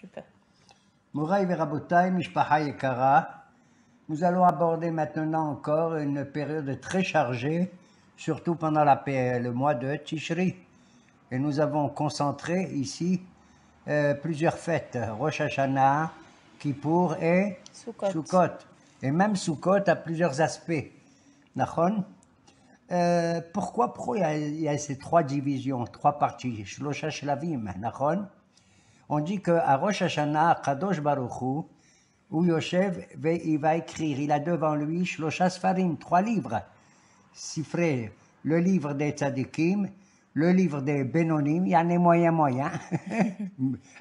Super. Mouraï Mishpaha Yekara, nous allons aborder maintenant encore une période très chargée, surtout pendant la, le mois de Tishri. Et nous avons concentré ici euh, plusieurs fêtes, Rosh Hashanah, Kippour et Sukkot. Et même Sukkot a plusieurs aspects. Nahon, euh, pourquoi il y, a, ces trois divisions, trois parties la Shlavim, Nachon on dit qu'à Rosh Hashanah, Kadosh Baruchou, où Yoshev, va écrire, il a devant lui Shlosha Farim, trois livres, frères le livre des Tzadikim, le livre des Benonim, il y en a moyen moyen,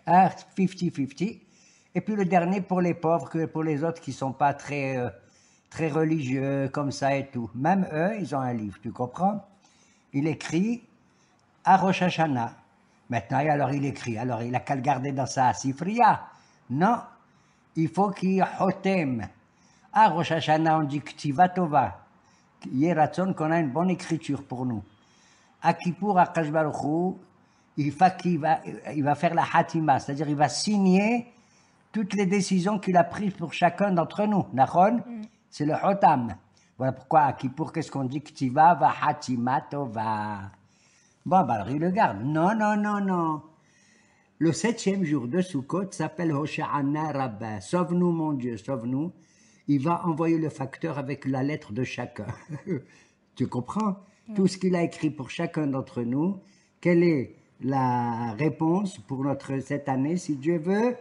50-50, et puis le dernier pour les pauvres, que pour les autres qui ne sont pas très, euh, très religieux, comme ça et tout. Même eux, ils ont un livre, tu comprends Il écrit à Rosh Hashanah. Maintenant, alors il écrit. Alors, il a qu'à le garder dans sa sifria. Non, il faut qu'il y ait hotem. À ah, Rosh Hashanah, on dit Ktiva Tova. qu'on a une bonne écriture pour nous. À Kippour, à il, va, faire la Hatima, c'est-à-dire il va signer toutes les décisions qu'il a prises pour chacun d'entre nous. nachon mm. c'est le hotem. Voilà pourquoi Akipur, qu'est-ce qu'on dit Ktiva va Hatima Tova. Bon, ben, le garde. Non, non, non, non. Le septième jour de Sukkot s'appelle Hosha'ana Rabbah. Sauve-nous, mon Dieu, sauve-nous. Il va envoyer le facteur avec la lettre de chacun. tu comprends Tout ce qu'il a écrit pour chacun d'entre nous, quelle est la réponse pour notre cette année, si Dieu veut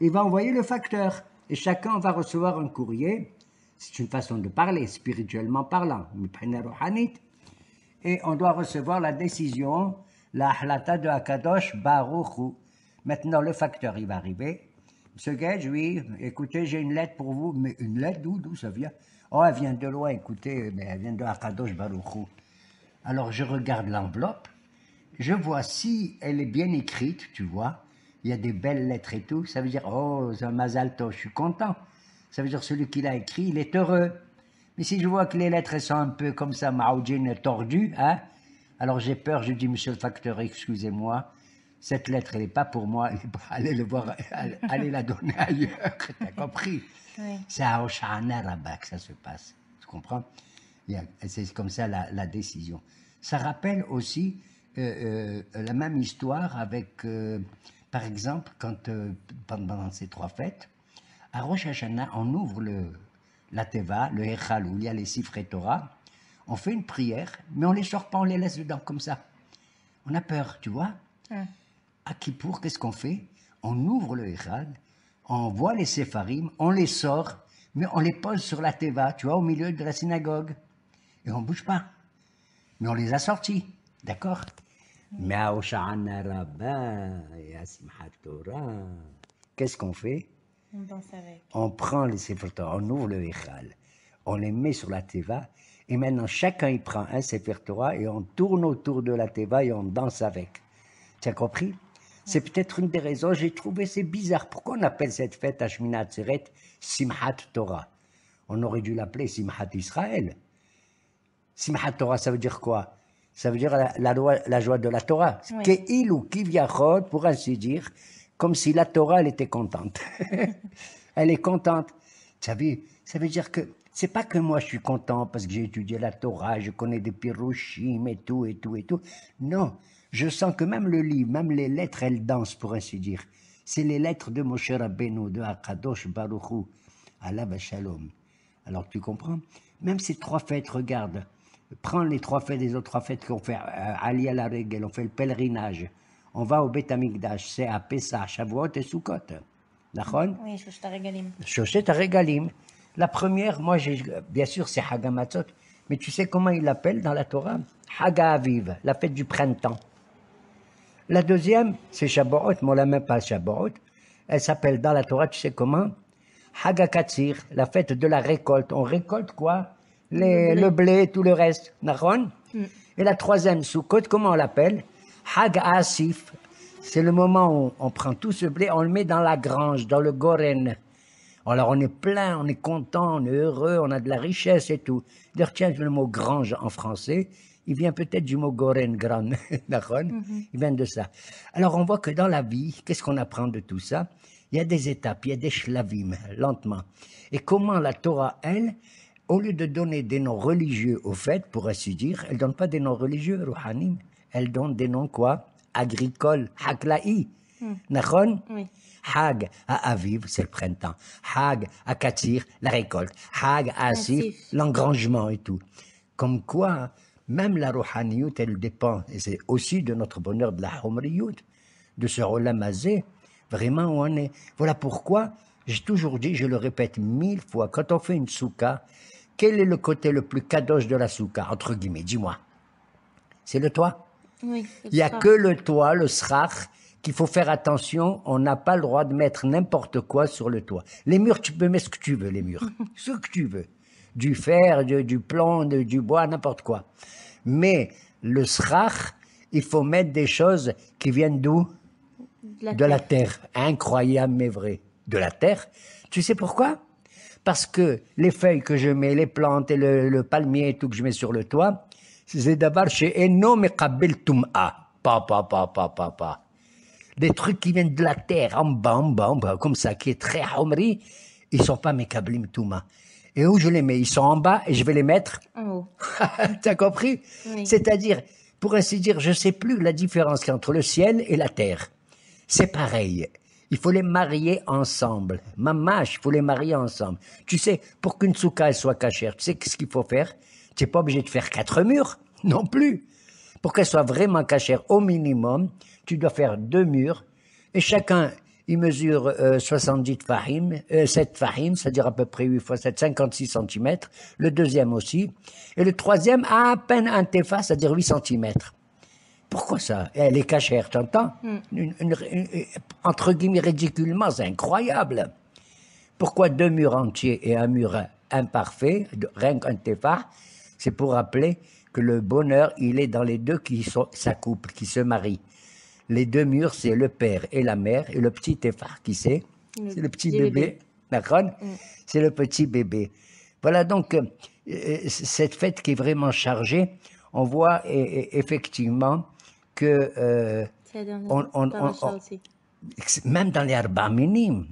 Il va envoyer le facteur. Et chacun va recevoir un courrier. C'est une façon de parler, spirituellement parlant et on doit recevoir la décision, la halata de Akadosh Baruchou. Maintenant, le facteur, il va arriver. Monsieur Gage, oui, écoutez, j'ai une lettre pour vous. Mais une lettre, d'où, d'où ça vient Oh, elle vient de loin, écoutez, mais elle vient de Akadosh Baruchou. Alors, je regarde l'enveloppe. Je vois si elle est bien écrite, tu vois. Il y a des belles lettres et tout. Ça veut dire, oh, Mazalto, je suis content. Ça veut dire, celui qui l'a écrit, il est heureux. Mais si je vois que les lettres sont un peu comme ça, maoudjine tordues, hein, alors j'ai peur, je dis, monsieur le facteur, excusez-moi, cette lettre, elle n'est pas pour moi, allez, le voir, allez la donner ailleurs, t'as compris C'est à là Rabat que ça se passe, tu comprends C'est comme ça la, décision. Ça rappelle aussi euh, euh, la même histoire avec, euh, par exemple, quand pendant ces trois fêtes, à Rosh on ouvre le, la Teva, le Echal, il y a les et Torah, on fait une prière, mais on les sort pas, on les laisse dedans comme ça. On a peur, tu vois. À Kippour, qu'est-ce qu'on fait On ouvre le Echal, on voit les séfarim, on les sort, mais on les pose sur la Teva, tu vois, au milieu de la synagogue. Et on bouge pas. Mais on les a sortis, d'accord Mais à Osha'an Rabbah et à Torah, qu'est-ce qu'on fait on prend les Sefer Torah, on ouvre le Echal, on les met sur la Teva, et maintenant chacun y prend un Sefer Torah et on tourne autour de la Teva et on danse avec. Tu as compris c'est peut-être une des raisons, j'ai trouvé c'est bizarre. Pourquoi on appelle cette fête Ashminat Atzeret Simhat Torah On aurait dû l'appeler Simhat Israël. Simhat Torah, ça veut dire quoi Ça veut dire la, la joie de la Torah. Oui. Ke'il ou Kivyachot, pour ainsi dire, comme si la Torah, elle était contente. elle est contente. as vu ça veut dire que c'est pas que moi je suis content parce que j'ai étudié la Torah, je connais des pirouchim et tout, et tout, et tout. Non, je sens que même le livre, même les lettres, elles dansent, pour ainsi dire. C'est les lettres de Moshe Rabbeinu, de Akadosh Baruchou, Allah Shalom. Alors tu comprends Même ces trois fêtes, regarde, prends les trois fêtes, les autres trois fêtes qu'on fait, euh, Ali à la règle, on fait le pèlerinage, on va au Beth Amikdash, c'est à Pessah, Shavuot et Sukkot. D'accord Oui, La première, moi, bien sûr, c'est Hagamatzot, mais tu sais comment il l'appelle dans la Torah Haga Aviv, la fête du printemps. La deuxième, c'est Shavuot, Moi, la même pas Shavuot. Elle s'appelle dans la Torah, tu sais comment Katsir, la fête de la récolte. On récolte quoi Les, le, blé. tout le reste. Mm. Et la troisième, Sukkot, comment on l'appelle Hag Asif, c'est le moment où on prend tout ce blé, on le met dans la grange, dans le goren. Alors on est plein, on est content, on est heureux, on a de la richesse et tout. D'ailleurs, tiens, le mot grange en français, il vient peut-être du mot goren, gran, mhm. il vient de ça. Alors on voit que dans la vie, qu'est-ce qu'on apprend de tout ça Il y a des étapes, il y a des shlavim, lentement. Et comment la Torah, elle, au lieu de donner des noms religieux au fait pour ainsi dire, elle donne pas des noms religieux, rouhanim elle donne des noms quoi Agricole, haklaï. Hmm. Hag à Aviv, c'est le printemps. Hag à Katir, la récolte. Hag à Asif, l'engrangement et tout. Comme quoi, même la rohaniout, elle dépend, et c'est aussi de notre bonheur de la homriout, de ce Rolamazé, Vraiment, où on est. Voilà pourquoi, j'ai toujours dit, je le répète mille fois, quand on fait une souka, quel est le côté le plus cadoche de la souka, entre guillemets, dis-moi C'est le toit il n'y a que le toit, le srach, qu'il faut faire attention. On n'a pas le droit de mettre n'importe quoi sur le toit. Les murs, tu peux mettre ce que tu veux, les murs. ce que tu veux. Du fer, du plomb, du bois, n'importe quoi. Mais le srach, il faut mettre des choses qui viennent d'où de, la, terre. Incroyable, mais vrai. De la terre. Tu sais pourquoi Parce que les feuilles que je mets, les plantes et le, le palmier et tout que je mets sur le toit, chez Enom et tuma Pas, pas, Les trucs qui viennent de la terre, en bas, en bas, en bas, comme ça, qui est très homri, ils sont pas mekablim touma. Et où je les mets Ils sont en bas et je vais les mettre en haut. T'as compris C'est-à-dire, pour ainsi dire, je sais plus la différence entre le ciel et la terre. C'est pareil. Il faut les marier ensemble. Mamache, il faut les marier ensemble. Tu sais, pour qu'une souka soit cachère, tu sais ce qu'il faut faire n'es pas obligé de faire quatre murs non plus. Pour qu'elle soit vraiment cachère au minimum, tu dois faire deux murs et chacun il mesure 70 farim, 7 farim, c'est-à-dire à peu près 8 fois 7, 56 cm. Le deuxième aussi. Et le troisième a à peine un tefa, c'est-à-dire 8 cm. Pourquoi ça Elle est cachère, t'entends hmm. entends Entre guillemets, ridiculement, incroyable. Pourquoi deux murs entiers et un mur imparfait, rien qu'un tefa c'est pour rappeler que le bonheur, il est dans les deux qui s'accouplent, qui se marient. Les deux murs, c'est le père et la mère, et le petit effar, qui c'est C'est le petit bébé. D'accord mm. C'est le petit bébé. Voilà donc euh, euh, cette fête qui est vraiment chargée. On voit effectivement que. Euh, on, on, même dans les minimes,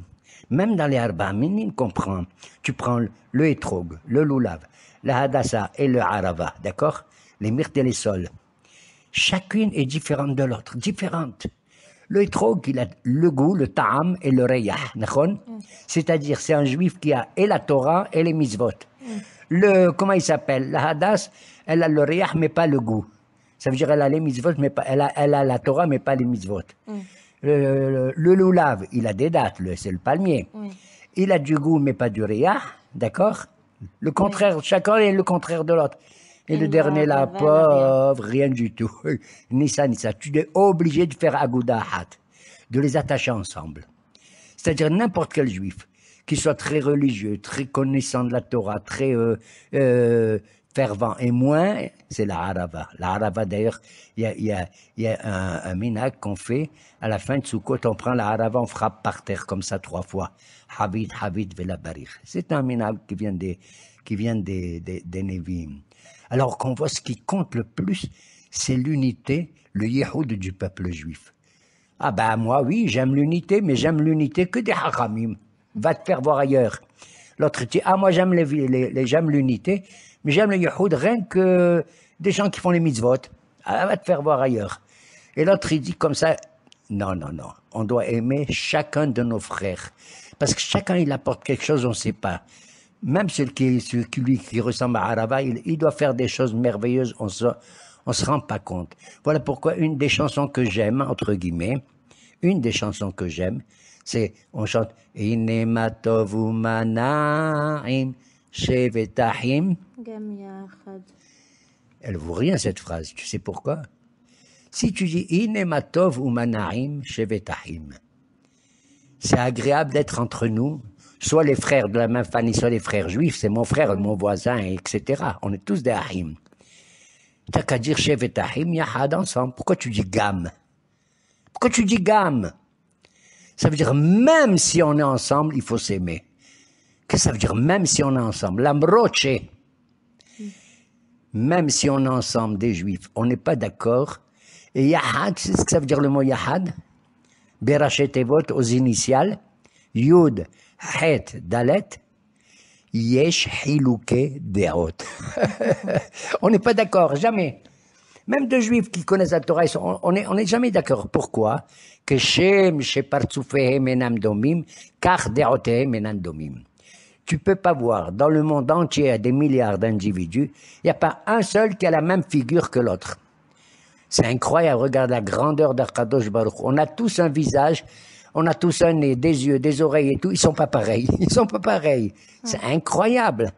même dans les comprends. tu prends le hétrog, le loulave la Hadassah et le Arava, d'accord Les myrtes et les sols. Chacune est différente de l'autre, différente. Le trog, il a le goût, le ta'am et le reyah, mm. C'est-à-dire, c'est un juif qui a et la Torah et les mitzvot. Mm. Le, comment il s'appelle La hadas elle a le reyah, mais pas le goût. Ça veut dire, elle a les mitzvot, mais pas, elle a, la Torah, mais pas les mitzvot. Mm. Le, le, il a des dates, c'est le palmier. Il a du goût, mais pas du reyah, d'accord le contraire, chacun est le contraire de l'autre. Et, le dernier, la pauvre, rien du tout. ni ça, ni ça. Tu es obligé de faire hat, de les attacher ensemble. C'est-à-dire n'importe quel juif, qui soit très religieux, très connaissant de la Torah, très euh, euh, fervent. Et moins, c'est la harava. La harava, d'ailleurs, il y a, y, un, un qu'on fait. À la fin de Sukkot, on prend la harava, on frappe par terre comme ça trois fois. Havid, Havid, Velabarich. C'est un minak qui vient des, qui vient des, des, Nevim. Alors qu'on voit ce qui compte le plus, c'est l'unité, le yéhoud du peuple juif. Ah ben moi, oui, j'aime l'unité, mais j'aime l'unité que des haramim. Va te faire voir ailleurs. L'autre dit, ah moi j'aime les, les j'aime l'unité, mais j'aime les Yahoud, rien que des gens qui font les mitzvot. Elle ah, va te faire voir ailleurs. Et l'autre, il dit comme ça, non, non, non. On doit aimer chacun de nos frères. Parce que chacun, il apporte quelque chose, on ne sait pas. Même celui qui, celui qui, ressemble à Arava, il, doit faire des choses merveilleuses, on se, on se rend pas compte. Voilà pourquoi une des chansons que j'aime, entre guillemets, une des chansons que j'aime, c'est, on chante, Inematovumanaim. Shevetahim. Elle vaut rien cette phrase, tu sais pourquoi Si tu dis Inematov ou Manaim Shevetahim, c'est agréable d'être entre nous, soit les frères de la même famille, soit les frères juifs, c'est mon frère, mon voisin, etc. On est tous des Ahim. T'as qu'à dire Shevetahim, Yahad ensemble. Pourquoi tu dis Gam Pourquoi tu dis Gam Ça veut dire même si on est ensemble, il faut s'aimer que ça veut dire Même si on est ensemble, l'amroche, même si on est ensemble des juifs, on n'est pas d'accord. Et yahad, c'est ce que ça veut dire le mot yahad Berachet Evot aux initiales, Yud, Het, Dalet, Yesh, Hilouke, Deot. on n'est pas d'accord, jamais. Même deux juifs qui connaissent la Torah, on n'est jamais d'accord. Pourquoi Que Shem, Enam Domim, Kach, Deotehem, Enam Domim. Tu peux pas voir dans le monde entier des milliards d'individus, il n'y a pas un seul qui a la même figure que l'autre. C'est incroyable, regarde la grandeur d'Arkadosh Baruch. On a tous un visage, on a tous un nez, des yeux, des oreilles et tout, ils sont pas pareils, ils sont pas pareils. C'est incroyable.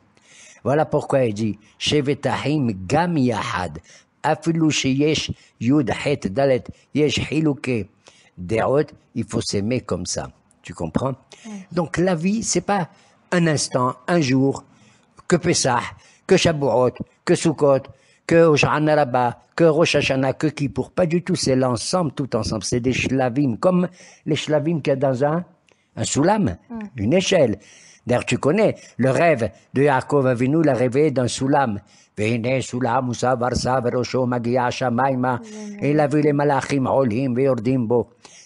Voilà pourquoi il dit, Gam Yud Dalet, il faut s'aimer comme ça. Tu comprends? Donc la vie, c'est pas, un instant, un jour, que Pessah, que Shabuot, que Sukkot, que Oshana Rabba, que Rosh Hashanah, que Kippour. Pas du tout, c'est l'ensemble, tout ensemble. C'est des shlavim, comme les shlavim qu'il y a dans un, un soulam, une échelle. D'ailleurs, tu connais le rêve de Yaakov Avinu, la rêvé d'un soulam. il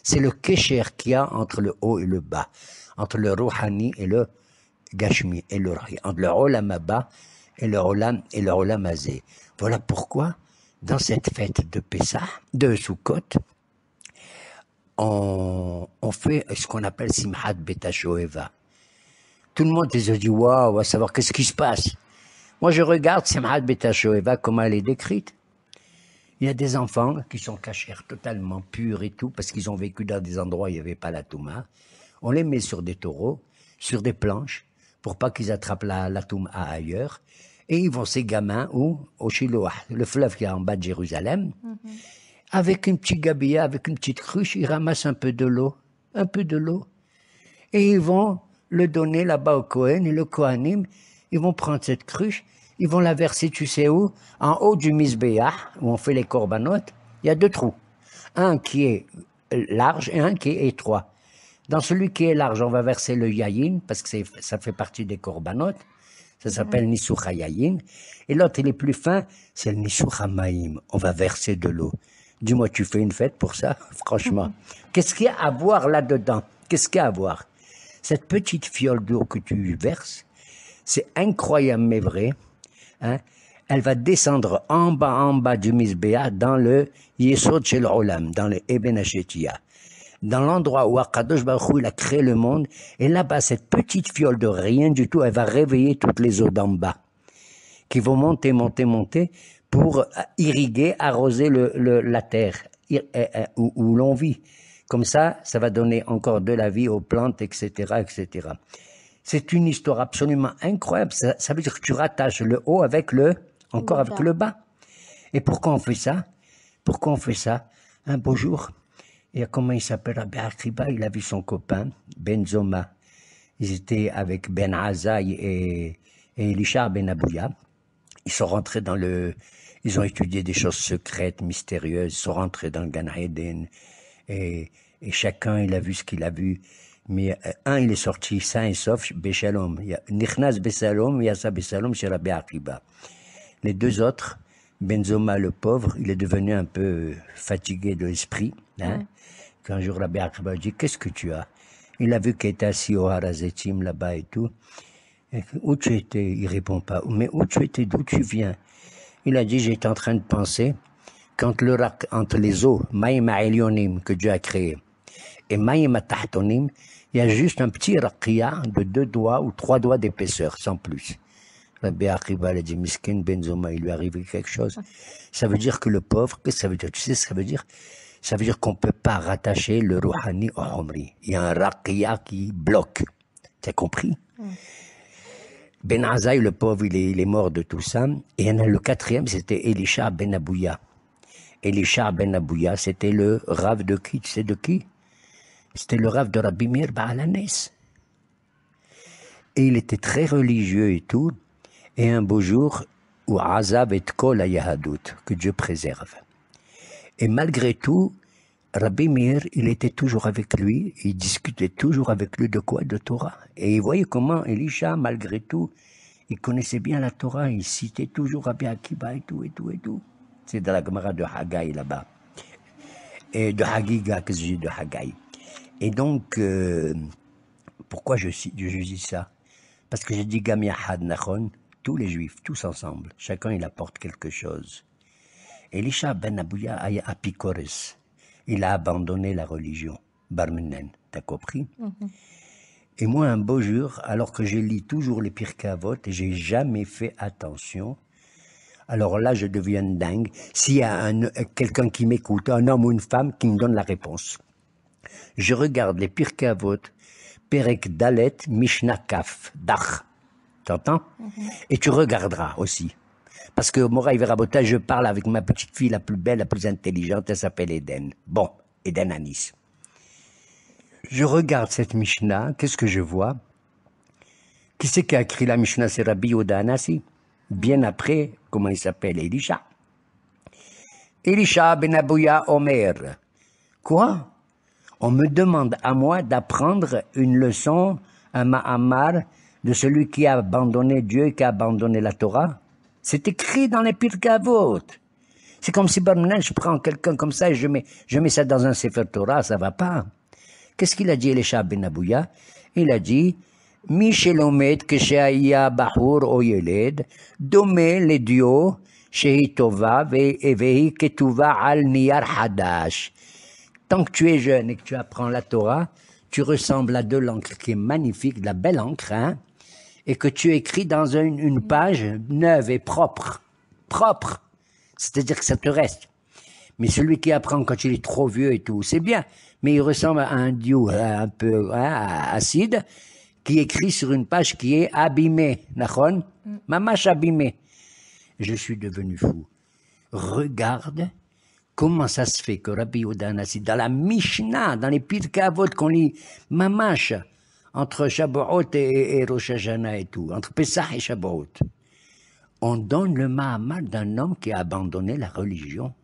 C'est le kécher qu'il y a entre le haut et le bas, entre le rouhani et le gachmi et le entre le Olam et le Olam et leur Olam Voilà pourquoi dans cette fête de Pessah, de Sukkot, on, on fait ce qu'on appelle Simhat Betashoeva. Tout le monde se dit waouh, on va savoir qu'est-ce qui se passe. Moi, je regarde Simhat Betashoeva comment elle est décrite. Il y a des enfants qui sont cachés totalement purs et tout, parce qu'ils ont vécu dans des endroits où il n'y avait pas la Touma. On les met sur des taureaux, sur des planches, pour pas qu'ils attrapent la, la ailleurs. Et ils vont, ces gamins, où Au Shiloah, le fleuve qui est en bas de Jérusalem. Mhm. Avec une petite gabilla, avec une petite cruche, ils ramassent un peu de l'eau. Un peu de l'eau. Et ils vont le donner là-bas au Cohen et le Kohanim. Ils vont prendre cette cruche, ils vont la verser, tu sais où En haut du Mizbeah, où on fait les corbanotes, il y a deux trous. Un qui est large et un qui est étroit. Dans celui qui est large, on va verser le yayin, parce que ça fait partie des korbanotes, Ça s'appelle mmh. yayin. Et l'autre, il est plus fin, c'est le Nisoucha maïm. On va verser de l'eau. Dis-moi, tu fais une fête pour ça Franchement. Qu'est-ce qu'il y a à voir là-dedans Qu'est-ce qu'il y a à voir Cette petite fiole d'eau que tu verses, c'est incroyable mais vrai. Hein. elle va descendre en bas, en bas du Misbéa, dans le Yesod Shel Olam, dans le Eben dans l'endroit où Akadosh Baruch il a créé le monde. Et là-bas, cette petite fiole de rien du tout, elle va réveiller toutes les eaux d'en bas, qui vont monter, monter, monter, pour euh, irriguer, arroser le, la terre euh, euh, où, l'on vit. Comme ça, ça va donner encore de la vie aux plantes, etc., etc. C'est une histoire absolument incroyable. Ça, veut dire que tu rattaches le haut avec le, encore avec le bas. Et pourquoi on fait ça Pourquoi on fait ça Un beau jour, et comment il s'appelle Akiba ah, ben, Il a vu son copain, Ben Benzoma. Ils étaient avec Ben Azaï et, Elisha Ben Abouya. Ils sont rentrés dans le. Ils ont étudié des choses secrètes, mystérieuses. Ils sont rentrés dans le Gan Eden. Et, chacun, il a vu ce qu'il a vu. Mais euh, un, il est sorti sain et sauf, Béchalom. Nichnas a Yassa Béchalom, sur Rabbi Akiba. Les deux autres, Benzoma, le pauvre, il est devenu un peu fatigué de l'esprit. Hein. Quand un jour, Rabbi dit Qu'est-ce que tu as Il a vu qu'il était assis au Harazetim là-bas et tout. où tu étais Il répond pas. Mais où tu étais D'où tu viens Il a dit J'étais en train de penser quand le rac entre les eaux, Maïma elyonim que Dieu a créé, et Maïma Tahtonim, il y a juste un petit rakia de deux doigts ou trois doigts d'épaisseur, sans plus. Rabbi Arriba a dit Miskin Benzoma, il lui est quelque chose. Ça veut dire que le pauvre, qu'est-ce que ça veut dire Tu sais ça veut dire Ça veut dire qu'on ne peut pas rattacher le Rouhani au Homri. Il y a un Raqiyah qui bloque. tu as compris mm. Ben Azaï, le pauvre, il est, mort de tout ça. Et il y en a le quatrième, c'était Elisha Ben Abouya. Elisha Ben Abouya, c'était le rave de qui Tu sais de qui C'était le rave de Rabbi Mir Baalanes. Et il était très religieux et tout et un beau jour, ou Azab et Kol que Dieu préserve. Et malgré tout, Rabbi Meir, il était toujours avec lui, il discutait toujours avec lui de quoi De Torah. Et il voyait comment Elisha, malgré tout, il connaissait bien la Torah, il citait toujours Rabbi Akiba et tout, et tout, et tout. C'est dans la Gemara de Hagai là-bas. Et de Hagiga, que je de Haggai. Et donc, euh, pourquoi je, dis ça Parce que je dis Gamiahad Nachon, tous les Juifs, tous ensemble. Chacun, il apporte quelque chose. Elisha ben Abouya a Apikores. Il a abandonné la religion. Barmenen, t'as compris mhm. Et moi, un beau jour, alors que je lis toujours les Pirkavot et j'ai jamais fait attention, alors là, je deviens dingue. S'il y a quelqu'un qui m'écoute, un homme ou une femme qui me donne la réponse. Je regarde les Pirkavot, Perek Dalet, Mishnah Kaf, Dach. T'entends Et tu regarderas aussi. Parce que Mora verabotha je parle avec ma petite fille la plus belle, la plus intelligente, elle s'appelle Eden. Bon, Eden Anis. Je regarde cette Mishnah, qu'est-ce que je vois Qui c'est qui a écrit la Mishnah C'est Rabbi Oda Bien après, comment il s'appelle Elisha. Elisha ben Omer. Quoi On me demande à moi d'apprendre une leçon, à ma'amar, de celui qui a abandonné Dieu, et qui a abandonné la Torah C'est écrit dans les Pirkavot. C'est comme si, maintenant, je prends quelqu'un comme ça et je mets, je mets ça dans un Sefer Torah, ça va pas. Qu'est-ce qu'il a dit, Elisha Ben Abouya Il a dit, Michelomet Bahur Domé les dieux, Al Tant que tu es jeune et que tu apprends la Torah, tu ressembles à de l'encre qui est magnifique, de la belle encre, hein et que tu écris dans une, mm. page neuve et propre. Propre. C'est-à-dire que ça te reste. Mais celui qui apprend quand il est trop vieux et tout, c'est bien. Mais il ressemble à un dieu un peu acide hein, qui écrit sur une page qui est abîmée. Mm. ma Mamache abîmée. Je suis devenu fou. Regarde comment ça se fait que Rabbi acide, dans la Mishnah, dans les pires qu'on lit, Mamache, entre Shabuot et, et et tout, entre Pessah et Shabuot. On donne le Mahamad d'un homme qui a abandonné la religion.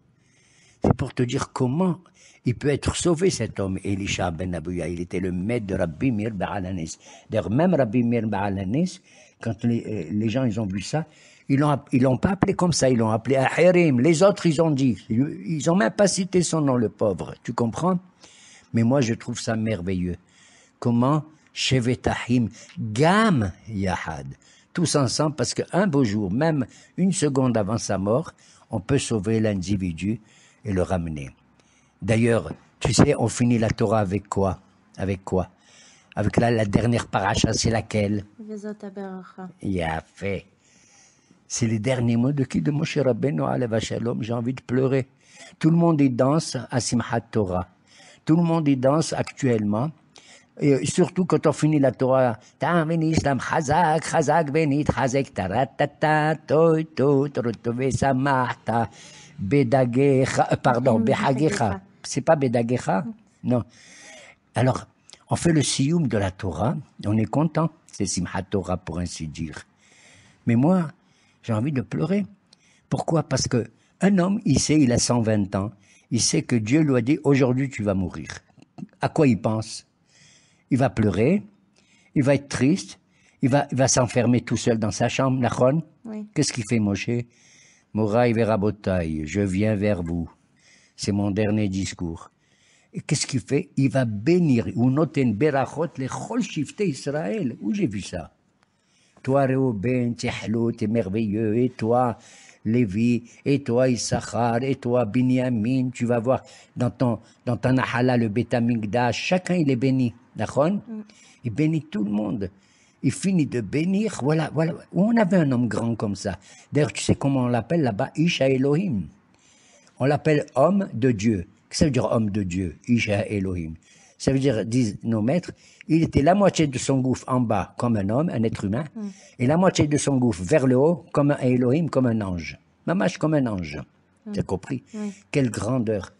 C'est pour te dire comment il peut être sauvé cet homme, Elisha ben Abouya. Il était le maître de Rabbi Mir Ba'alanis. D'ailleurs, même Rabbi Mir Ba'alanis, quand euh, les, gens ils ont vu ça, ils l'ont, ils l'ont pas appelé comme ça, ils l'ont appelé Ahirim. Les autres, ils ont dit, ils ont même pas cité son nom, le pauvre. Tu comprends? Mais moi, je trouve ça merveilleux. Comment Chevetahim, Gam Yahad, tous ensemble, parce qu'un beau jour, même une seconde avant sa mort, on peut sauver l'individu et le ramener. D'ailleurs, tu sais, on finit la Torah avec quoi Avec quoi Avec la, la dernière paracha, c'est laquelle fait. C'est les derniers mots de qui De Moshe Rabbeinu, Shalom, j'ai envie de pleurer. Tout le monde y danse à Simchat Torah. Tout le monde y danse actuellement euh, surtout quand on finit la Torah, Islam Chazak, Chazak Benit, Chazek Taratata, Toi, Toi, Samahta, Bedagecha, euh, pardon, mmh, Behagecha. C'est pas Bedagecha mmh. Non. Alors, on fait le sioum de la Torah, on est content, c'est Simhat Torah pour ainsi dire. Mais moi, j'ai envie de pleurer. Pourquoi Parce que un homme, il sait, il a 120 ans, il sait que Dieu lui a dit aujourd'hui tu vas mourir. À quoi il pense il va pleurer, il va être triste, il va, va s'enfermer tout seul dans sa chambre, Nachon. Qu'est-ce qu'il fait, Moshe Moray je viens vers vous. C'est mon dernier discours. Et qu'est-ce qu'il fait Il va bénir. Israël. Où j'ai vu ça Toi, Reuben, t'es merveilleux. Et toi, Lévi, et toi Issachar, et toi Binyamin, tu vas voir dans ton dans ton ahala le chacun il est béni. D'accord mm. Il bénit tout le monde. Il finit de bénir. Voilà, voilà. On avait un homme grand comme ça. D'ailleurs, tu sais comment on l'appelle là-bas Isha Elohim. On l'appelle homme de Dieu. Qu'est-ce que ça veut dire homme de Dieu Isha Elohim. Ça veut dire, disent nos maîtres, il était la moitié de son gouffre en bas comme un homme, un être humain, mm. et la moitié de son gouffre vers le haut comme un Elohim, comme un ange. Mamache comme un ange. Mm. Tu as compris Quelle grandeur.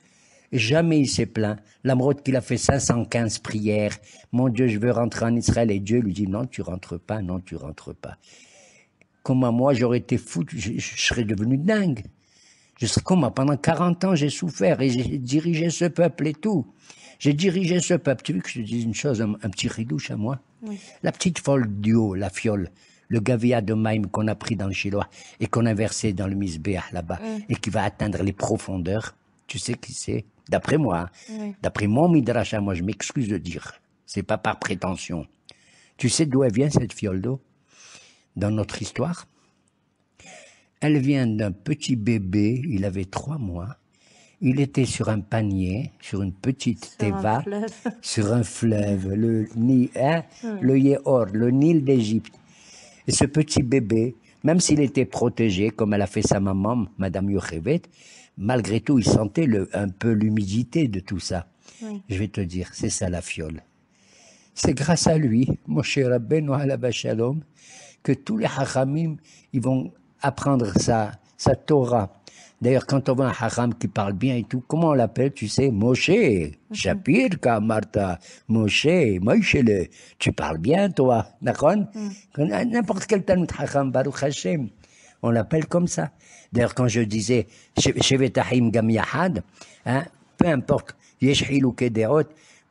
Jamais il s'est plaint. L'amrote qu'il a fait 515 prières. Mon Dieu, je veux rentrer en Israël. Et Dieu lui dit, non, tu rentres pas, non, tu rentres pas. Comment moi, j'aurais été fou, je, serais devenu dingue. Je serais comment pendant 40 ans, j'ai souffert et j'ai dirigé ce peuple et tout. J'ai dirigé ce peuple. Tu veux que je te dise une chose, un, petit ridouche à moi La petite folle du haut, la fiole le gavia de maïm qu'on a pris dans le Chinois et qu'on a versé dans le Misbéah là-bas et qui va atteindre les profondeurs. Tu sais qui c'est D'après moi, hein. d'après mon midrash, hein, moi je m'excuse de dire, c'est pas par prétention. Tu sais d'où elle vient cette fiole Dans notre histoire Elle vient d'un petit bébé, il avait trois mois. Il était sur un panier, sur une petite sur teva, sur un fleuve, le, Nil, hein, le le Nil d'Égypte. Et ce petit bébé, même s'il était protégé, comme elle a fait sa maman, Madame Yochevet, malgré tout, il sentait le, un peu l'humidité de tout ça. Je vais te dire, c'est ça la fiole. C'est grâce à lui, Moshe Rabbeinu Labashalom, que tous les haramim, ils vont apprendre sa, sa Torah D'ailleurs, quand on voit un haram qui parle bien et tout, comment on l'appelle, tu sais, Moshe, mhm. Shapir, Martha, Moshe, Moïchele. Tu parles bien, toi, d'accord mhm. N'importe quel Talmud haram, Baruch Hashem, on l'appelle comme ça. D'ailleurs, quand je disais, Shevetahim Gam Yahad, hein, peu importe,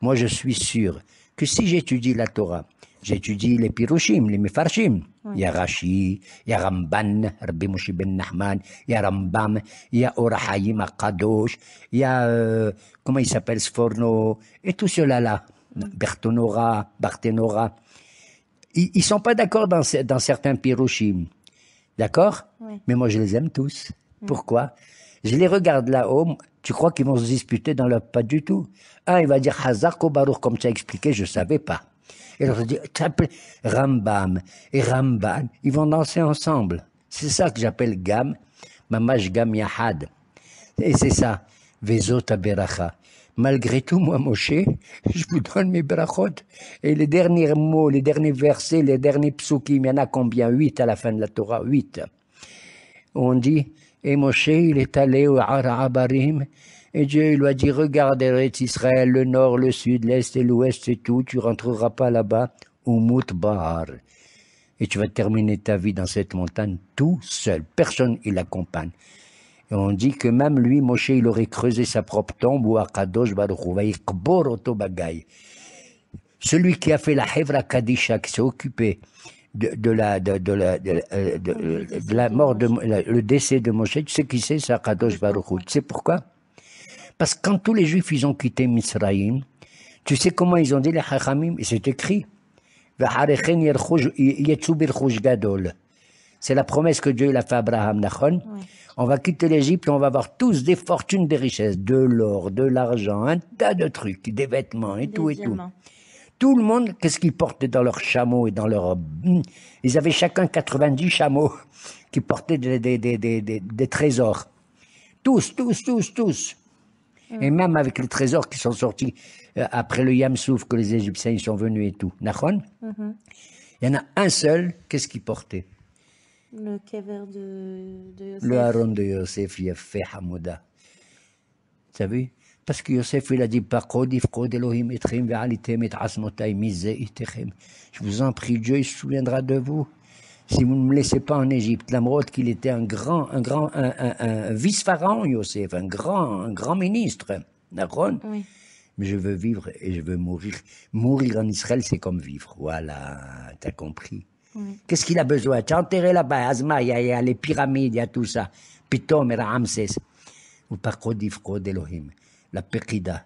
moi je suis sûr que si j'étudie la Torah, J'étudie les pirushim, les mefarshim. Il y a Rashi, il y a Ramban, Rabbi Moshe Ben Nahman, il y a Rambam, il y a Orahayim Akadosh, il y a, euh, comment il s'appelle, Sforno, et tout cela là. Bertonora, Bartenora. Ils, ne sont pas d'accord dans, dans, certains pirushim. D'accord Mais moi, je les aime tous. Pourquoi Je les regarde là-haut. Tu crois qu'ils vont se disputer dans leur pas du tout Un, il va dire Hazar comme tu as expliqué, je savais pas. Et alors je dis, Rambam et Ramban, ils vont danser ensemble. C'est ça que j'appelle Gam, Mamash Gam Yahad. Et c'est ça, Vezot Aberacha. Malgré tout, moi, Moshe, je vous donne mes brachot. Et les derniers mots, les derniers versets, les derniers psukim, il y en a combien Huit à la fin de la Torah, huit. On dit, et Moshe, il est allé au Arabarim, et Dieu lui a dit, regarde Israël, le nord, le sud, l'est et l'ouest et tout, tu rentreras pas là-bas, Umut Bahar. Et tu vas terminer ta vie dans cette montagne tout seul, personne ne l'accompagne. Et on dit que même lui, Moshe, il aurait creusé sa propre tombe ou Akadosh Celui qui a fait la Hevra Kadisha, qui s'est occupé de, la, euh, la, mort, le décès de Moshe, tu sais qui c'est, c'est Akadosh Baruch Tu sais pourquoi parce que quand tous les Juifs, ils ont quitté Misraïm, tu sais comment ils ont dit les Hachamim C'est écrit. C'est la promesse que Dieu a fait à Abraham Nachon. On va quitter l'Égypte et on va avoir tous des fortunes, des richesses, de l'or, de l'argent, un tas de trucs, des vêtements et tout et tout. Tout le monde, qu'est-ce qu'ils portaient dans leurs chameaux et dans leurs... Ils avaient chacun 90 chameaux qui portaient des trésors. Tous, tous, tous, tous. Et même avec les trésors qui sont sortis euh, après le Yamsouf, que les Égyptiens y sont venus et tout. Mhm. Il y en a un seul, qu'est-ce qu'il portait Le kever de, de Yosef. Le haron de Yosef, il a fait Hamouda. Tu as Parce que Yosef, il a dit Je vous en prie, Dieu, il se souviendra de vous si vous ne me laissez pas en Égypte. L'Amrod, qu'il était un grand, un grand, un, un, vice-pharaon, Yosef, un grand, un grand ministre, Naron. Oui. Mais je veux vivre et je veux mourir. Mourir en Israël, c'est comme vivre. Voilà, t'as compris. Qu'est-ce qu'il a besoin as enterré là-bas, Azma, il y, a les pyramides, il y a tout ça. Pitom et Ramsès. Ou par Kodif, Elohim, la Pekida.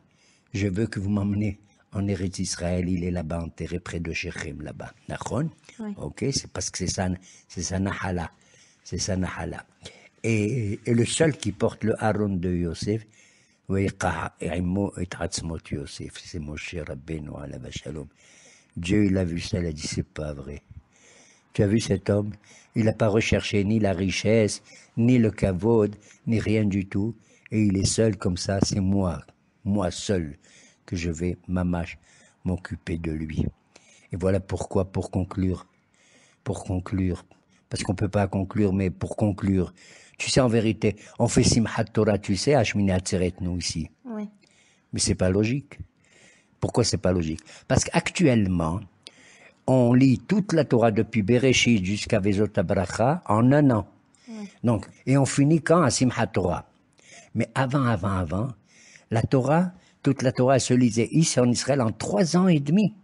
Je veux que vous m'emmenez en Eretz Israël, il est là-bas, enterré près de Shechem, là-bas. Nachon oui. Ok, c'est parce que c'est ça, c'est ça Nahala. C'est ça Nahala. Et, le seul qui porte le haron de Yosef, c'est mon cher shalom. Dieu, il a vu ça, il a dit, c'est pas vrai. Tu as vu cet homme Il n'a pas recherché ni la richesse, ni le kavod, ni rien du tout. Et il est seul comme ça, c'est moi, moi seul que je vais m'occuper de lui. Et voilà pourquoi, pour conclure, pour conclure, parce qu'on ne peut pas conclure, mais pour conclure, tu sais, en vérité, on fait Simhat Torah, tu sais, achminat Atzeret, nous ici. Oui. Mais c'est pas logique. Pourquoi c'est pas logique Parce qu'actuellement, on lit toute la Torah depuis Bereshit jusqu'à Vezot Abracha en un an. Donc, et on finit quand à Simhat Torah. Mais avant, avant, avant, la Torah, toute la Torah se lisait ici en Israël en trois ans et demi.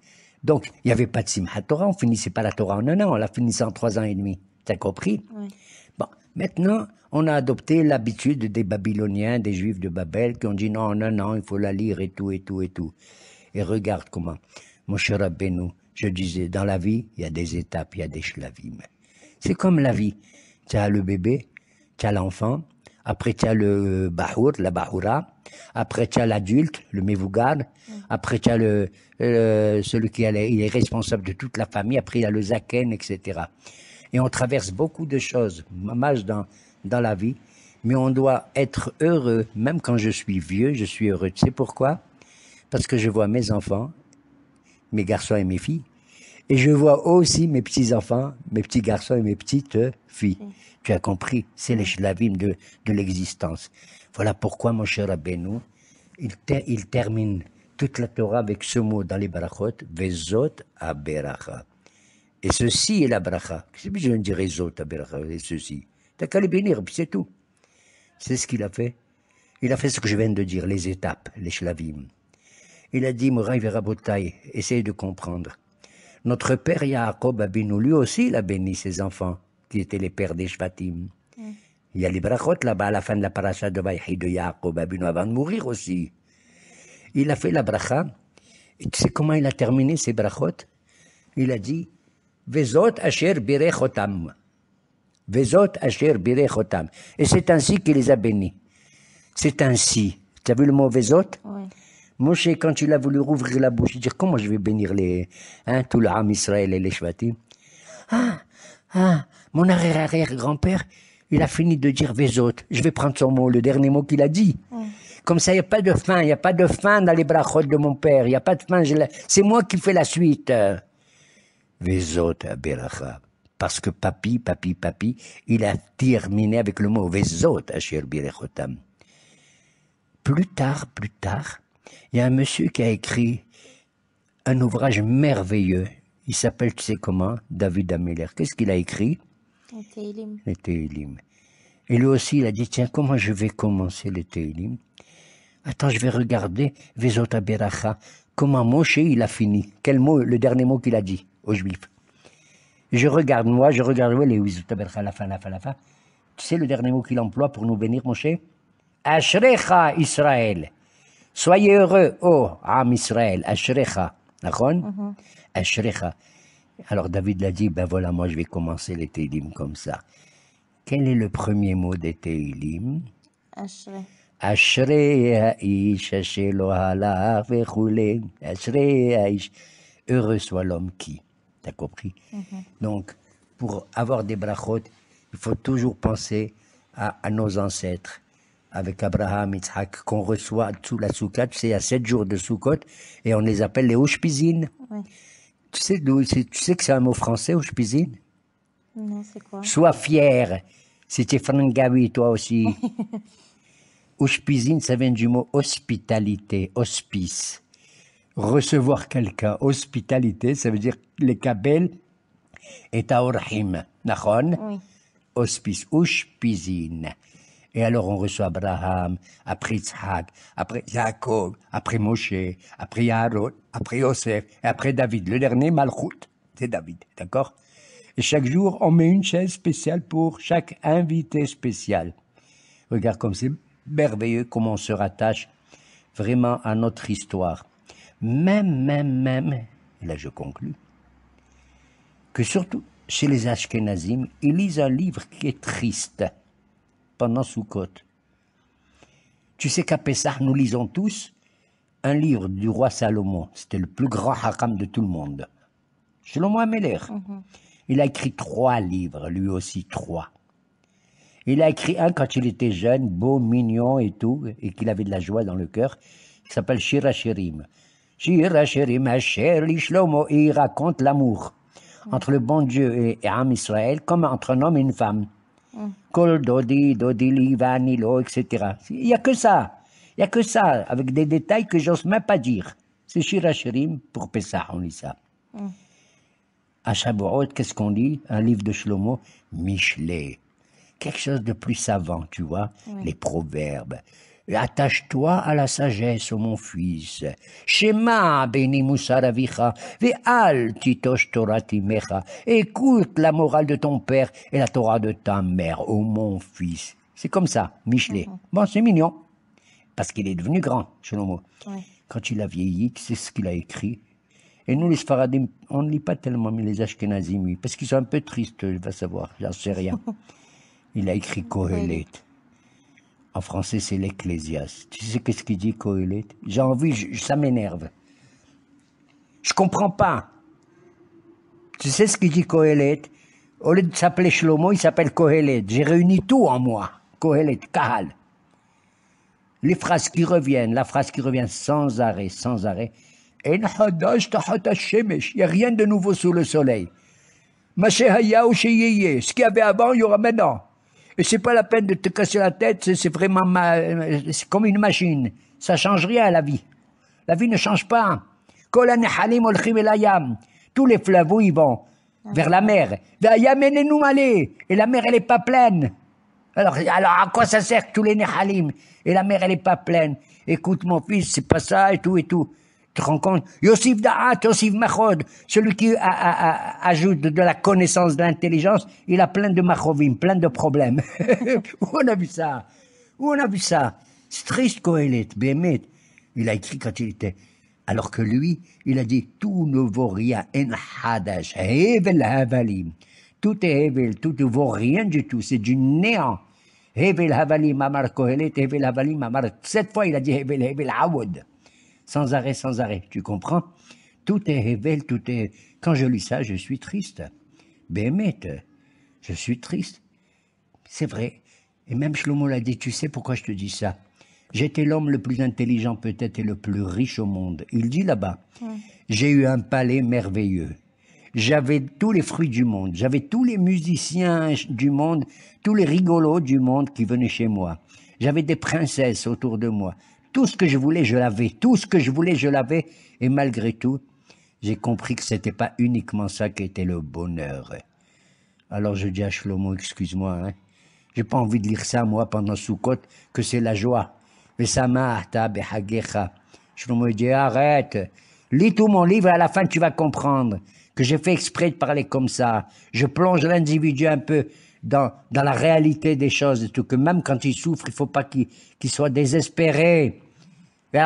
Donc, il n'y avait pas de Simchat Torah, on finissait pas la Torah en un an, on la finissait en trois ans et demi. T'as compris Bon, maintenant, on a adopté l'habitude des Babyloniens, des Juifs de Babel, qui ont dit non, en un an, il faut la lire et tout, et tout, et tout. Et regarde comment, mon cher Abenou, je disais, dans la vie, il y a des étapes, il y a des shlavim. C'est comme la vie. Tu as le bébé, tu as l'enfant, après, tu as le bahour, la bahoura. Après, tu as l'adulte, le mevougar. Mm. Après, tu as le, celui qui il est responsable de toute la famille. Après, il y a le zaken, etc. Et on traverse beaucoup de choses, dans, dans la vie. Mais on doit être heureux. Même quand je suis vieux, je suis heureux. Tu sais pourquoi? Parce que je vois mes enfants, mes garçons et mes filles. Et je vois aussi mes petits-enfants, mes petits garçons et mes petites filles. Mm. Tu as compris, c'est les de, l'existence. Voilà pourquoi, mon cher Abénou, il, termine toute la Torah avec ce mot dans les barachot, Vezot Aberacha. Et ceci est la bracha. C'est bien de dire Vezot Aberacha, c'est ceci. T'as qu'à les bénir, puis c'est tout. C'est ce qu'il a fait. Il a fait ce que je viens de dire, les étapes, les Il a dit, Mouraï Verabotai, essaye de comprendre. Notre père Yaakov Abinu, lui aussi, il a béni ses enfants qui étaient les pères des Shvatim. Mm. Il y a les brachot là-bas à la fin de la paracha de Vaïchi de Yaakov avant de mourir aussi. Il a fait la bracha. Et tu sais comment il a terminé ses brachot Il a dit Vezot asher birechotam. Vezot asher birechotam. Et c'est ainsi qu'il les a bénis. C'est ainsi. Tu as vu le mot Vezot oui. Moshe, quand il a voulu rouvrir la bouche, il dit Comment je vais bénir les, hein, tout l'âme Israël et les Shvatim Ah, ah, mon arrière-arrière-grand-père, il a fini de dire Vezot. Je vais prendre son mot, le dernier mot qu'il a dit. Mm. Comme ça, il n'y a pas de fin. Il n'y a pas de fin dans les brachot de mon père. Il n'y a pas de fin. C'est moi qui fais la suite. Vezot Beracha. Parce que papy, papy, papy, il a terminé avec le mot Vezot à Plus tard, plus tard, il y a un monsieur qui a écrit un ouvrage merveilleux. Il s'appelle, tu sais comment, David Ameller. Qu'est-ce qu'il a écrit le Et lui aussi, il a dit, tiens, comment je vais commencer les Teilim Attends, je vais regarder Vezota comment Moshe il a fini. Quel mot, le dernier mot qu'il a dit aux Juifs. Je regarde, moi, je regarde, les Vezota la la fin, la fin. Tu sais le dernier mot qu'il emploie pour nous bénir, Moshe Ashrecha Israël. Soyez heureux, oh, Am Israël, Ashrecha. D'accord mhm. Ashrecha. Alors David l'a dit, ben voilà, moi je vais commencer les Teilim comme ça. Quel est le premier mot des Teilim Ashre. Ashre Aïch, ashre Ashre, Heureux soit l'homme qui. T'as compris mhm. Donc, pour avoir des brachot, il faut toujours penser à, nos ancêtres avec Abraham, Isaac, qu'on reçoit sous la soukate, c'est à sept jours de soukot, et on les appelle les Oshpizines. Oui. Tu sais, tu sais que c'est un mot français je Non, c'est quoi Sois fier. C'était Frangavi, toi aussi. Hospizine, ça vient du mot hospitalité, hospice. Recevoir quelqu'un, hospitalité, ça veut dire les kabel et taorhim. Nakhon oui. Hospice, et alors on reçoit Abraham, après Isaac, après Jacob, après Moshe, après Aaron, après Joseph, et après David. Le dernier, Malchut, c'est David, d'accord Et chaque jour, on met une chaise spéciale pour chaque invité spécial. Regarde comme c'est merveilleux comment on se rattache vraiment à notre histoire. Même, même, même, là je conclus, que surtout chez les Ashkenazim, ils lisent un livre qui est triste sous côte Tu sais qu'à Pessah, nous lisons tous un livre du roi Salomon. C'était le plus grand haram de tout le monde. selon moi. Mm Il a écrit trois livres, lui aussi trois. Il a écrit un quand il était jeune, beau, mignon et tout, et qu'il avait de la joie dans le cœur, qui s'appelle Shira Shirim. Shira Shirim, et il raconte l'amour mhm. entre le bon Dieu et, et Israël comme entre un homme et une femme. Vanilo, etc. Il n'y a que ça. Il n'y a que ça, avec des détails que j'ose même pas dire. C'est Shirachirim pour Pessah, on lit ça. Mm. À Shabuot, qu'est-ce qu'on lit Un livre de Shlomo, Michelet. Quelque chose de plus savant, tu vois. Les proverbes, Attache-toi à la sagesse, ô mon fils. Shema ve'al titosh mecha Écoute la morale de ton père et la Torah de ta mère, ô mon fils. C'est comme ça, Michelet. Mhm. Bon, c'est mignon. Parce qu'il est devenu grand, selon moi. Quand il a vieilli, c'est ce qu'il a écrit. Et nous, les Sfaradim, on ne lit pas tellement, mais les Ashkenazim, oui, parce qu'ils sont un peu tristes, je va savoir, j'en sais rien. Il a écrit Kohelet. En français, c'est l'Ecclésiaste. Tu sais qu'est-ce qu'il dit, Kohelet J'ai envie, ça m'énerve. Je comprends pas. Tu sais ce qu'il dit, Kohelet Au lieu de s'appeler Shlomo, il s'appelle Kohelet. J'ai réuni tout en moi. Kohelet, Kahal. Les phrases qui reviennent, la phrase qui revient sans arrêt, sans arrêt. Il n'y a rien de nouveau sous le soleil. Ce qu'il y avait avant, il y aura maintenant. Et c'est pas la peine de te casser la tête, c'est vraiment ma, c'est comme une machine. Ça change rien à la vie. La vie ne change pas. Tous les fleuves, ils vont Vers la mer. Et la mer, elle n'est pas pleine. Alors, alors, à quoi ça sert tous les nehalim Et la mer, elle n'est pas pleine. Écoute, mon fils, c'est pas ça, et tout, et tout te rends compte Yossif Da'at, Yossif Machod, celui qui ajoute de la connaissance, de l'intelligence, il a plein de machovim, plein de problèmes. Où on a vu ça Où on a vu ça C'est triste, Kohelet, Bémet. Il a écrit quand il était... Alors que lui, il a dit « Tout ne vaut rien, en hadash, hevel havalim » tout est Hevel, tout ne vaut rien du tout, c'est du néant. Hevel Havalim Amar Kohelet, Hevel Havalim Amar. Cette fois, il a dit Hevel Hevel Awod sans arrêt, sans arrêt. Tu comprends Tout est révèle, tout est... Quand je lis ça, je suis triste. Bémette, ben, je suis triste. C'est vrai. Et même Shlomo l'a dit, tu sais pourquoi je te dis ça J'étais l'homme le plus intelligent peut-être et le plus riche au monde. Il dit là-bas, j'ai eu un palais merveilleux. J'avais tous les fruits du monde, j'avais tous les musiciens du monde, tous les rigolos du monde qui venaient chez moi. J'avais des princesses autour de moi. Tout ce que je voulais, je l'avais. Tout ce que je voulais, je l'avais. Et malgré tout, j'ai compris que c'était pas uniquement ça qui était le bonheur. Alors je dis à Shlomo, excuse-moi, hein, j'ai pas envie de lire ça, moi, pendant Soukot, que c'est la joie. Mais ça Shlomo dit, arrête, lis tout mon livre, à la fin tu vas comprendre que j'ai fait exprès de parler comme ça. Je plonge l'individu un peu dans, dans la réalité des choses tout, que même quand il souffre, il faut pas qu'il soit désespéré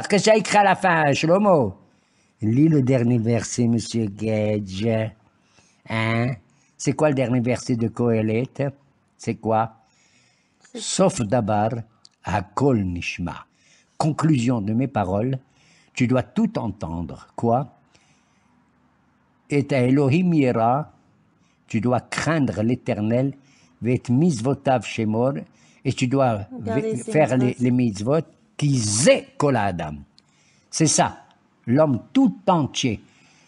que j'ai écrit à la fin, Shlomo. Lis le dernier verset, monsieur Gage. Hein? C'est quoi le dernier verset de Kohelet? C'est quoi? Sauf d'abord, à Kol Nishma. Conclusion de mes paroles, tu dois tout entendre. Quoi? Et à Elohim tu dois craindre l'éternel, shemor, et tu dois faire les, les mitzvot, qui C'est ça, l'homme tout entier.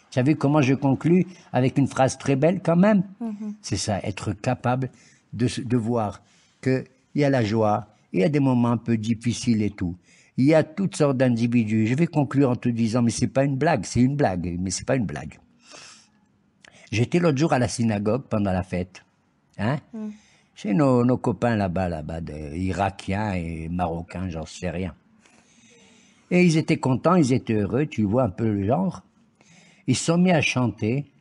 Vous savez comment je conclue avec une phrase très belle quand même mhm. C'est ça, être capable de, voir qu'il y a la joie, il y a des moments un peu difficiles et tout. Il y a toutes sortes d'individus. Je vais conclure en te disant, mais c'est pas une blague, c'est une blague, mais c'est pas une blague. J'étais l'autre jour à la synagogue pendant la fête, hein mm. Chez nos, nos copains là-bas, là-bas, irakiens et marocains, j'en sais rien. Et ils étaient contents, ils étaient heureux, tu vois un peu le genre. Ils se sont mis à chanter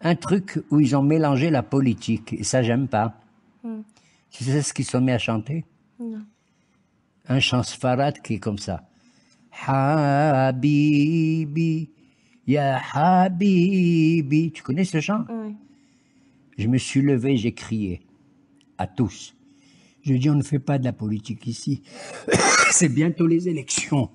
un truc où ils ont mélangé la politique, et ça j'aime pas. C'est hmm. Tu ce qu'ils se sont mis à chanter Non. Un chant sfarad qui est comme ça. Habibi, ya Habibi. Tu connais ce chant Oui. Je me suis levé, j'ai crié à tous. Je dis, on ne fait pas de la politique ici. C'est bientôt les élections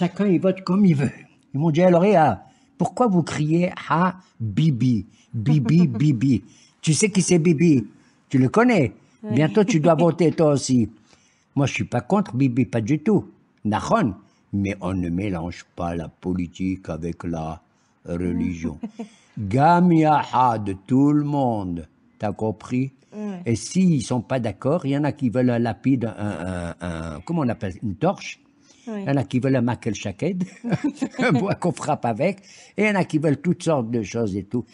chacun il vote comme il veut. Ils m'ont dit, alors, ah, pourquoi vous criez à ah, Bibi Bibi, Bibi. Tu sais qui c'est Bibi Tu le connais Bientôt tu dois voter toi aussi. Moi je suis pas contre Bibi, pas du tout. Nahon. Mais on ne mélange pas la politique avec la religion. Gamiaha de tout le monde. T'as compris Et s'ils sont pas d'accord, il y en a qui veulent un lapide, un, un, un, comment on appelle, une torche il y en a qui veulent un maquel Shaked, un bois qu'on frappe avec, et il y en a qui veulent toutes sortes de choses et tout.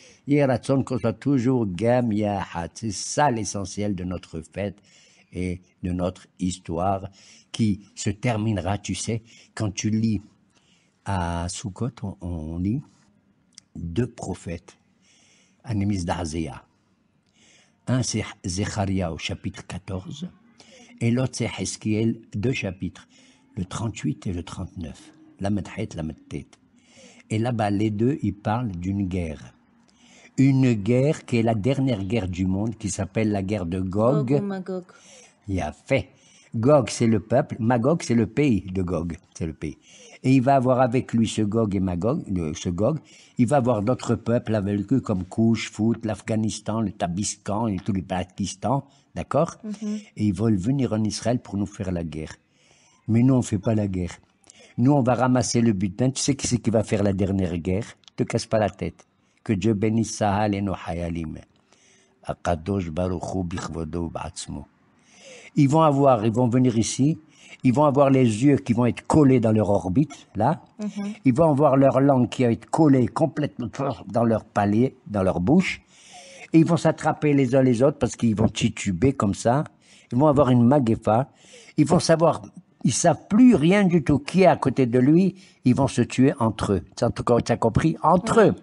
qu'on soit toujours gam yahat. C'est ça l'essentiel de notre fête et de notre histoire qui se terminera, tu sais, quand tu lis à Soukot, on, lit deux prophètes, Anemis d'Azéa. Un, c'est Zecharia au chapitre 14, et l'autre, c'est Heskiel, deux chapitres le 38 et le 39. La la Et là-bas, les deux, ils parlent d'une guerre. Une guerre qui est la dernière guerre du monde, qui s'appelle la guerre de Gog. Gog Magog. Il a fait. Gog, c'est le peuple. Magog, c'est le pays de Gog. C'est le pays. Et il va avoir avec lui ce Gog et Magog, euh, ce Gog. Il va avoir d'autres peuples avec eux, comme Kouch, Fout, l'Afghanistan, le Tabiscan et tous les Pakistan. D'accord mhm. Et ils veulent venir en Israël pour nous faire la guerre. Mais nous, on fait pas la guerre. Nous, on va ramasser le butin. Tu sais qui c'est qui va faire la dernière guerre Te casse pas la tête. Que Dieu bénisse Sahal et nos hayalim. Ils vont avoir, ils vont venir ici, ils vont avoir les yeux qui vont être collés dans leur orbite, là. Mhm. Ils vont avoir leur langue qui va être collée complètement dans leur palais, dans leur bouche. Et ils vont s'attraper les uns les autres parce qu'ils vont tituber comme ça. Ils vont avoir une magéfa. Ils vont savoir ils savent plus rien du tout qui est à côté de lui. Ils vont se tuer entre eux. Tu as compris Entre eux.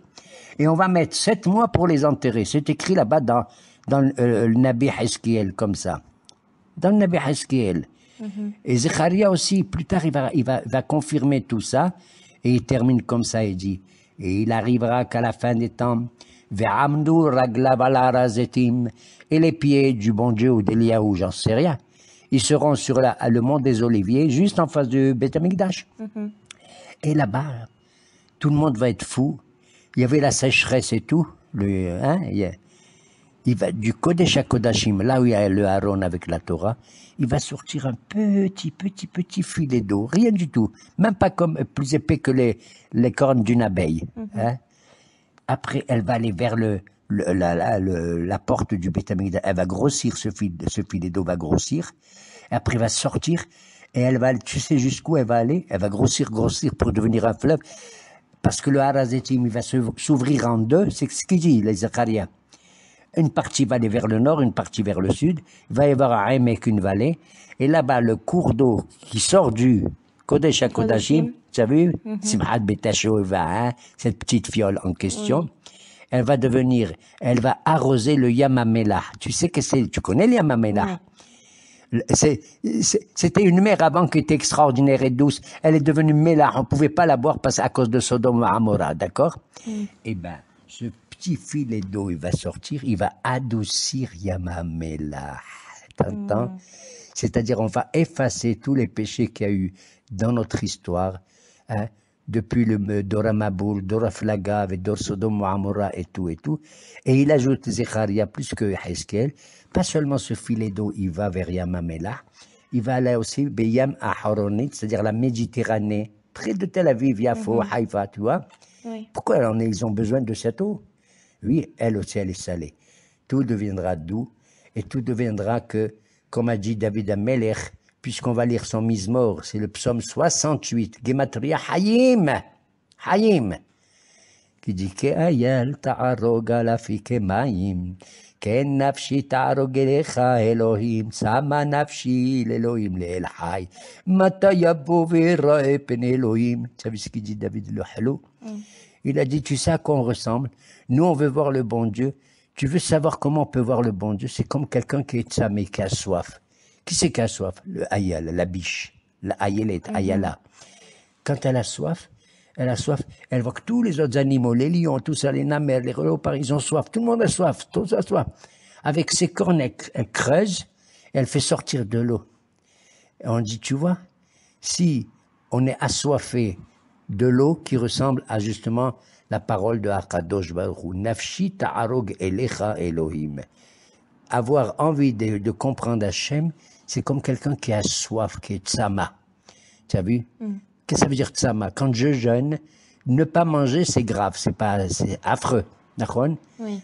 Et on va mettre sept mois pour les enterrer. C'est écrit là-bas dans, dans euh, le Nabi Haskiel, comme ça. Dans le Nabi Haskiel. Mhm. Et Zecharia aussi, plus tard, il va, confirmer tout ça. Et il termine comme ça, il dit, et il arrivera qu'à la fin des temps, et les pieds du bon Dieu ou d'Eliaou, j'en sais rien, ils se sur la, le mont des Oliviers, juste en face de Beth Amikdash. Mhm. Et là-bas, tout le monde va être fou. Il y avait la sécheresse et tout. Le, hein, il, va du Kodesh à Kodashim, là où il y a le Haron avec la Torah, il va sortir un petit, petit, petit filet d'eau. Rien du tout. Même pas comme plus épais que les, cornes d'une abeille. Mhm. Hein. Après, elle va aller vers le, la, porte du Beth elle va grossir, ce, fil, ce filet d'eau va grossir, après va sortir, et elle va, tu sais jusqu'où elle va aller, elle va grossir, grossir pour devenir un fleuve, parce que le Harazetim, il va s'ouvrir en deux, c'est ce qu'il dit, les Zacharias. Une partie va aller vers le nord, une partie vers le sud, il va y avoir un Emek une vallée, et là-bas, le cours d'eau qui sort du Kodesh Kodeshim, tu as vu, mm -hmm. cette petite fiole en question, elle va devenir, elle va arroser le Yamamela. Tu sais que c'est, tu connais le Yamamela. C'était une mère avant qui était extraordinaire et douce. Elle est devenue Mela, On ne pouvait pas la boire parce, à cause de Sodome Amora, d'accord mm. Eh bien, ce petit filet d'eau, il va sortir, il va adoucir Yamamela. T'entends mm. C'est-à-dire, on va effacer tous les péchés qu'il y a eu dans notre histoire. Hein depuis le euh, Dora Mabour, Dora Flagave, Dora Sodom et tout et tout. Et il ajoute Zecharia plus que Hezkel. Pas seulement ce filet d'eau, il va vers Yamamela, il va aller aussi Beyam Aharonit, c'est-à-dire la Méditerranée, près de Tel Aviv, Yafo, mhm. Haïfa, tu vois. Pourquoi alors, ils ont besoin de cette eau Oui, elle aussi, elle est salée. Tout deviendra doux et tout deviendra que, comme a dit David Melech, puisqu'on va lire son mise mort, c'est le psaume 68, Gematria Hayim, Hayim, qui dit que Ayel ta'aroga lafike maim, ken nafshi ta'arog elecha Elohim, sama nafshi l'Elohim l'El Hay, mata yabbo v'irae epen Elohim. Vous savez ce qu'il dit David le Halou mm. Il a dit, tu sais à quoi on ressemble Nous, on veut voir le bon Dieu. Tu veux savoir comment on peut voir le bon Dieu C'est comme quelqu'un qui est tsamé, qui a soif qui c'est qui a soif Le ayal, la biche, la ayelet, ayala. Mhm. Quand elle a soif, elle a soif, elle voit que tous les autres animaux, les lions, tout ça, les namers, les léopards, ils ont soif, tout le monde a soif, tout ça a soif. Avec ses cornes, elle, elle creuse, elle fait sortir de l'eau. On dit, tu vois, si on est assoiffé de l'eau qui ressemble à justement la parole de Akadosh Baruch Nafshi ta'arog elecha Elohim. Avoir envie de, de comprendre Hachem, c'est comme quelqu'un qui a soif, qui est tsama. Tu as vu mm. Qu'est-ce que ça veut dire tsama Quand je jeûne, ne pas manger, c'est grave, c'est pas, c'est affreux, d'accord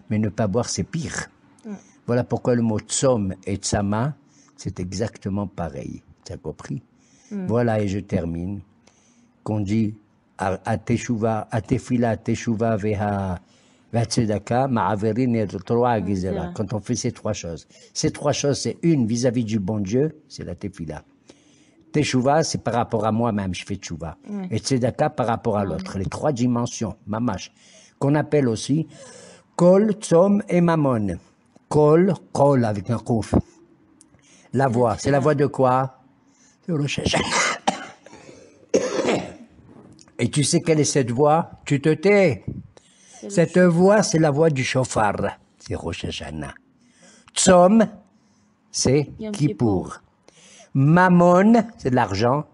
Mais ne pas boire, c'est pire. Mm. Voilà pourquoi le mot tsom et tsama, c'est exactement pareil. Tu as compris mm. Voilà, et je termine. Qu'on dit à, à teshuva, veha, et ah, Quand on fait ces trois choses. Ces trois choses, c'est une vis-à-vis du bon Dieu, c'est la tefila. Teshuva, c'est par rapport à moi-même, je fais teshuva. Et tzedaka par rapport à ah, l'autre. Les trois dimensions, mamash, qu'on appelle aussi kol, tzom et mamon. Kol, kol avec un kouf. La voix, c'est la voix de quoi Et tu sais quelle est cette voix Tu te tais. Cette voix, c'est la voix du chauffard, c'est Rosh Hashanah. Tzom, c'est Kippour. Mammon, c'est l'argent,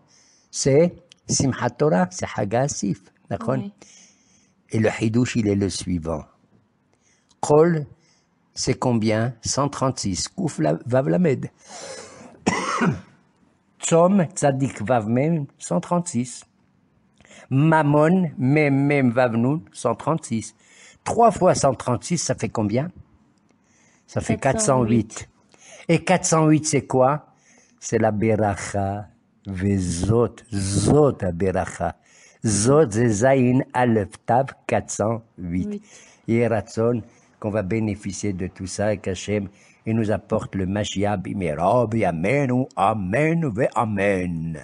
c'est simhatora, c'est Hagasif. Et le Hidouche, il est le suivant. Kol, c'est combien 136. Kouf Vavlamed. Tzom, Tzadik Vavmem, 136. Mammon, même, même, Vavnoun, 136. Trois fois 136, ça fait combien Ça fait 408. Et 408, c'est quoi C'est la Beracha. Vezot, Zot la Beracha. Zot, Zezaïn, Aleph, 408. Et qu'on va bénéficier de tout ça et qu'Hachem il nous apporte le Mashiach Bimerab, Amen, Amen, Amen.